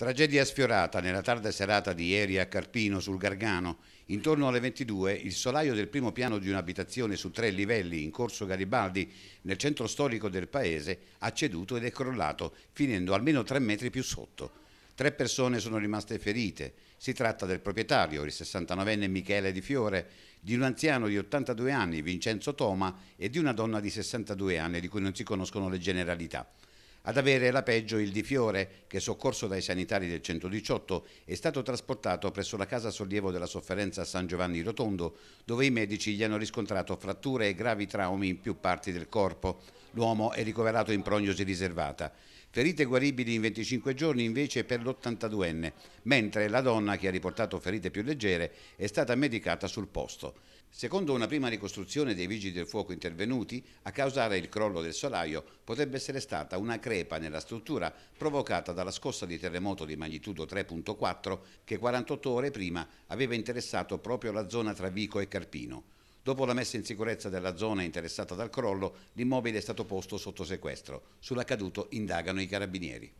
Tragedia sfiorata nella tarda serata di ieri a Carpino sul Gargano. Intorno alle 22 il solaio del primo piano di un'abitazione su tre livelli in corso Garibaldi nel centro storico del paese ha ceduto ed è crollato finendo almeno tre metri più sotto. Tre persone sono rimaste ferite. Si tratta del proprietario, il 69enne Michele Di Fiore, di un anziano di 82 anni, Vincenzo Toma, e di una donna di 62 anni di cui non si conoscono le generalità. Ad avere la peggio il Di Fiore, che soccorso dai sanitari del 118 è stato trasportato presso la casa sollievo della sofferenza a San Giovanni Rotondo, dove i medici gli hanno riscontrato fratture e gravi traumi in più parti del corpo. L'uomo è ricoverato in prognosi riservata. Ferite guaribili in 25 giorni invece per l'82enne, mentre la donna che ha riportato ferite più leggere è stata medicata sul posto. Secondo una prima ricostruzione dei vigili del fuoco intervenuti, a causare il crollo del solaio potrebbe essere stata una crepa nella struttura provocata dalla scossa di terremoto di magnitudo 3.4 che 48 ore prima aveva interessato proprio la zona tra Vico e Carpino. Dopo la messa in sicurezza della zona interessata dal crollo, l'immobile è stato posto sotto sequestro. Sull'accaduto indagano i carabinieri.